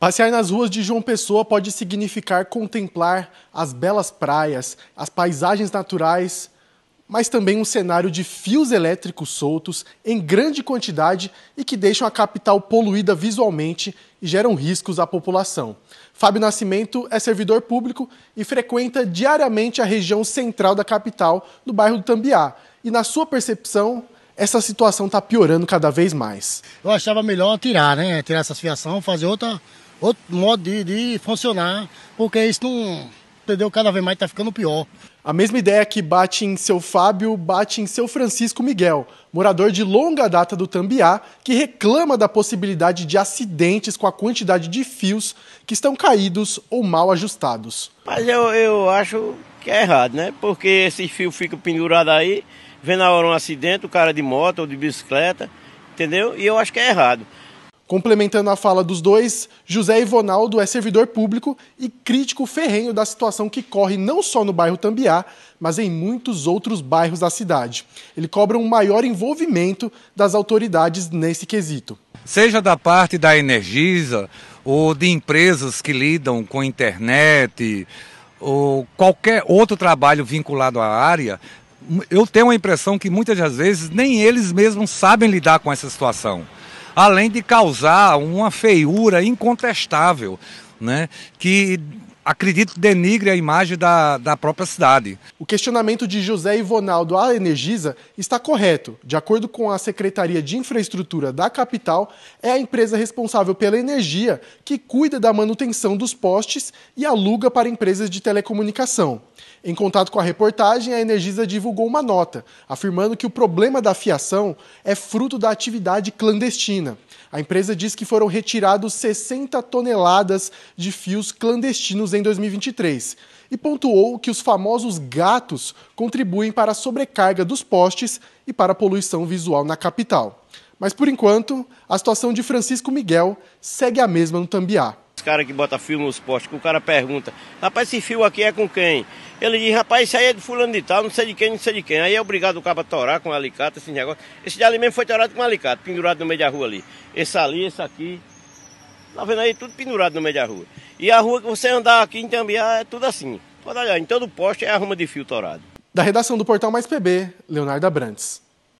Passear nas ruas de João Pessoa pode significar contemplar as belas praias, as paisagens naturais, mas também um cenário de fios elétricos soltos em grande quantidade e que deixam a capital poluída visualmente e geram riscos à população. Fábio Nascimento é servidor público e frequenta diariamente a região central da capital, no bairro do Tambiá. E na sua percepção, essa situação está piorando cada vez mais. Eu achava melhor tirar, né? Tirar essa fiação, fazer outra, outro modo de, de funcionar, porque isso não. Entendeu? Cada vez mais está ficando pior. A mesma ideia que bate em seu Fábio bate em seu Francisco Miguel, morador de longa data do Tambiá, que reclama da possibilidade de acidentes com a quantidade de fios que estão caídos ou mal ajustados. Mas eu, eu acho que é errado, né? Porque esse fio fica pendurado aí, vem na hora um acidente, o cara de moto ou de bicicleta, entendeu? E eu acho que é errado. Complementando a fala dos dois, José Ivonaldo é servidor público e crítico ferrenho da situação que corre não só no bairro Tambiá, mas em muitos outros bairros da cidade. Ele cobra um maior envolvimento das autoridades nesse quesito. Seja da parte da Energisa ou de empresas que lidam com internet, ou qualquer outro trabalho vinculado à área, eu tenho a impressão que muitas das vezes nem eles mesmos sabem lidar com essa situação, além de causar uma feiura incontestável, né? que acredito, denigre a imagem da, da própria cidade. O questionamento de José Ivonaldo à Energisa está correto. De acordo com a Secretaria de Infraestrutura da capital, é a empresa responsável pela energia que cuida da manutenção dos postes e aluga para empresas de telecomunicação. Em contato com a reportagem, a Energisa divulgou uma nota, afirmando que o problema da fiação é fruto da atividade clandestina. A empresa diz que foram retirados 60 toneladas de fios clandestinos em em 2023 e pontuou que os famosos gatos contribuem para a sobrecarga dos postes e para a poluição visual na capital. Mas por enquanto, a situação de Francisco Miguel segue a mesma no Tambiá. Os caras que botam fio nos postes, que o cara pergunta, rapaz, esse fio aqui é com quem? Ele diz, rapaz, isso aí é de fulano de tal, não sei de quem, não sei de quem. Aí é obrigado o cara a torar com um alicate, esse negócio. Esse ali mesmo foi torado com um alicate, pendurado no meio da rua ali. Esse ali, esse aqui. Tá vendo aí, tudo pendurado no meio da rua. E a rua que você andar aqui em Tambiá ah, é tudo assim. Pode olhar, em todo poste é arruma de fio torado. Da redação do Portal Mais PB, Leonardo Abrantes.